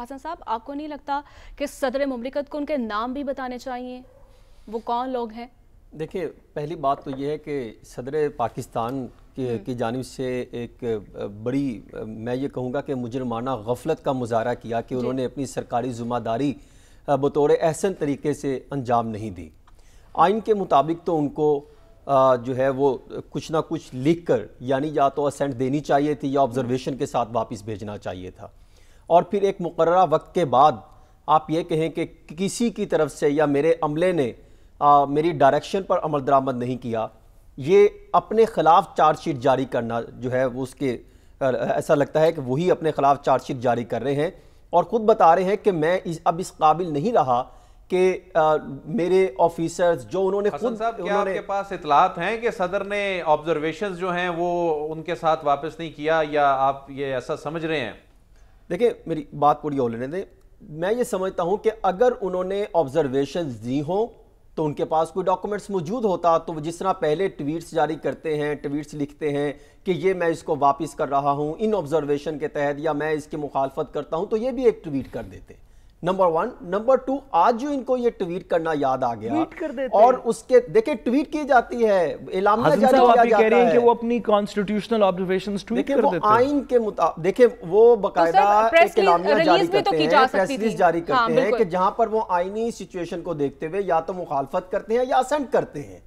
हसन साहब आपको नहीं लगता कि सदर ममलिकत को उनके नाम भी बताने चाहिए वो कौन लोग हैं देखिए पहली बात तो यह है कि सदर पाकिस्तान के हम्म। की जानब से एक बड़ी मैं ये कहूँगा कि मुजरमाना गफलत का मुजाहरा किया कि उन्होंने अपनी सरकारी जुम्मेदारी बतौर एहसन तरीके से अंजाम नहीं दी आइन के मुताबिक तो उनको जो है वो कुछ ना कुछ लिख कर यानी या तो असेंट देनी चाहिए थी या ऑब्जर्वेशन के साथ वापस भेजना चाहिए था और फिर एक मुकर वक्त के बाद आप ये कहें कि किसी की तरफ से या मेरे अमले ने आ, मेरी डायरेक्शन पर अमल दरामद नहीं किया ये अपने ख़िलाफ़ चार्जशीट जारी करना जो है वो उसके ऐसा लगता है कि वही अपने ख़िलाफ़ चार्जशीट जारी कर रहे हैं और ख़ुद बता रहे हैं कि मैं इस अब इस काबिल नहीं रहा कि मेरे ऑफिसर्स जो उन्होंने खुद उन्होंने... के पास इतलात हैं कि सदर ने ऑब्जर्वेशन जो हैं वो उनके साथ वापस नहीं किया या आप ये ऐसा समझ रहे हैं देखिए मेरी बात पूरी हो लेने दें मैं ये समझता हूँ कि अगर उन्होंने ऑब्जर्वेशन दी हों तो उनके पास कोई डॉक्यूमेंट्स मौजूद होता तो जिस तरह पहले ट्वीट्स जारी करते हैं ट्वीट्स लिखते हैं कि ये मैं इसको वापस कर रहा हूँ इन ऑब्जर्वेशन के तहत या मैं इसकी मुखालफत करता हूँ तो ये भी एक ट्वीट कर देते हैं नंबर वन नंबर टू आज जो इनको ये ट्वीट करना याद आ गया ट्वीट कर देते और उसके देखिए ट्वीट की जाती है जारी किया जाता कि वो अपनी कॉन्स्टिट्यूशनल ऑब्जर्वेशन ट्वीट कर देते आइन के मुताबिक देखिए वो बकायदा तो एक इलामिया तो जारी करते हाँ, हैं प्रेस रिलीज जारी करते हैं कि जहां पर वो आईनी सिचुएशन को देखते हुए या तो मुखालफत करते हैं या असेंट करते हैं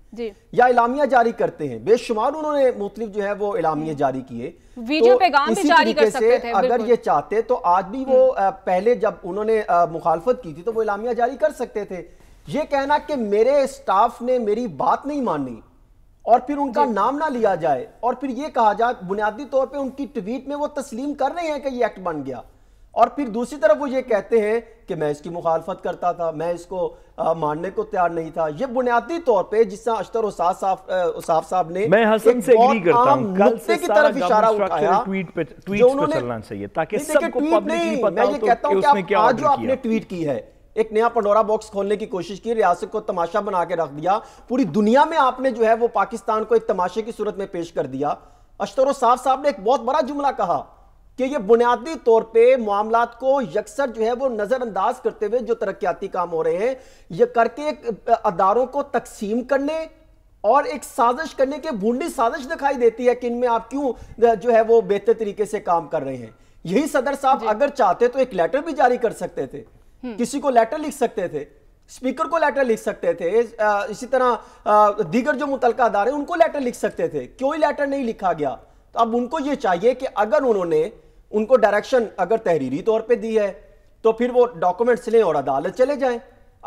या इलामिया जारी करते हैं बेशुमार उन्होंने मुख्तलिफ जो है वो इलामिया जारी किए वीडियो तो पैगाम भी जारी कर सकते थे अगर ये चाहते तो आज भी वो हम्म। पहले जब उन्होंने मुखालफत की थी तो वो इलामिया जारी कर सकते थे ये कहना कि मेरे स्टाफ ने मेरी बात नहीं मानी और फिर उनका नाम ना लिया जाए और फिर ये कहा जाए बुनियादी तौर पर उनकी ट्वीट में वो तस्लीम कर रहे हैं कि ये एक्ट बन गया और फिर दूसरी तरफ वो ये कहते हैं कि मैं इसकी मुखालफत करता था मैं इसको आ, मानने को तैयार नहीं था ये बुनियादी तौर पे जिस तरह अश्तर साफ साहब ने मैं हसन से एग्री करता हूं कल से की तरफ इशारा उठाया ट्वीट पे ट्वीट पे चलना चाहिए ताकि सबको पब्लिकली पता मैं ये कहता हूं कि आप आज जो आपने ट्वीट की है एक नया पंडोरा बॉक्स खोलने की कोशिश की रियासत को तमाशा बना के रख दिया पूरी दुनिया में आपने जो है वो पाकिस्तान को एक तमाशे की सूरत में पेश कर दिया अश्तर साहब साहब ने एक बहुत बड़ा जुमला कहा कि ये बुनियादी तौर पर मामला को यकसर जो है वो नज़रअंदाज करते हुए जो तरक्याती काम हो रहे हैं ये करके अदारों को तकसीम करने और एक साजिश करने की भूडी साजिश दिखाई देती है कि इनमें आप क्यों जो है वो बेहतर तरीके से काम कर रहे हैं यही सदर साहब अगर चाहते तो एक लेटर भी जारी कर सकते थे हम्म। किसी को लेटर लिख सकते थे स्पीकर को लेटर लिख सकते थे इसी तरह दीगर जो मुतल अदारे उनको लेटर लिख सकते थे क्यों लेटर नहीं लिखा गया तो अब उनको ये चाहिए कि अगर उन्होंने उनको डायरेक्शन अगर तहरीरी तौर पर दी है तो फिर वो डॉक्यूमेंट्स लें और अदालत चले जाएं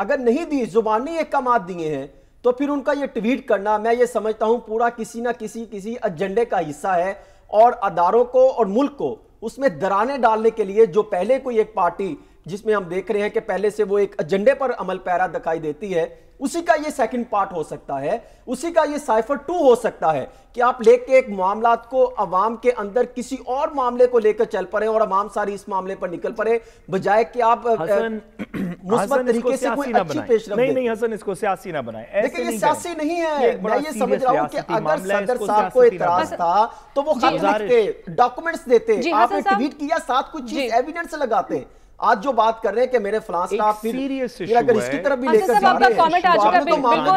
अगर नहीं दी जुबानी इकदाम दिए हैं तो फिर उनका ये ट्वीट करना मैं ये समझता हूँ पूरा किसी ना किसी किसी एजेंडे का हिस्सा है और अदारों को और मुल्क को उसमें दराने डालने के लिए जो पहले कोई एक पार्टी जिसमें हम देख रहे हैं कि पहले से वो एक एजेंडे पर अमल पैरा दिखाई देती है उसी का ये सेकंड पार्ट हो सकता है उसी का ये साइफर टू हो सकता है कि आप लेके एक मामला को अवाम के अंदर किसी और मामले को लेकर चल पड़े और अवाम सारी इस मामले पर निकल पड़े बजाय कि आप मुस्बत तरीके से कोई अच्छी पेश नहीं नहीं हसन इसको सियासी ना बनाए लेकिन ये सियासी नहीं है मैं ये समझ रहा हूँ कि अगर सदर साहब को इतराज था तो वो खत लिखते डॉक्यूमेंट्स देते आपने ट्वीट किया साथ कुछ चीज एविडेंस लगाते आज जो बात कर रहे हैं कि मेरे फलां मेरा अगर इसकी तरफ भी अच्छा, लेकर जा रहे हैं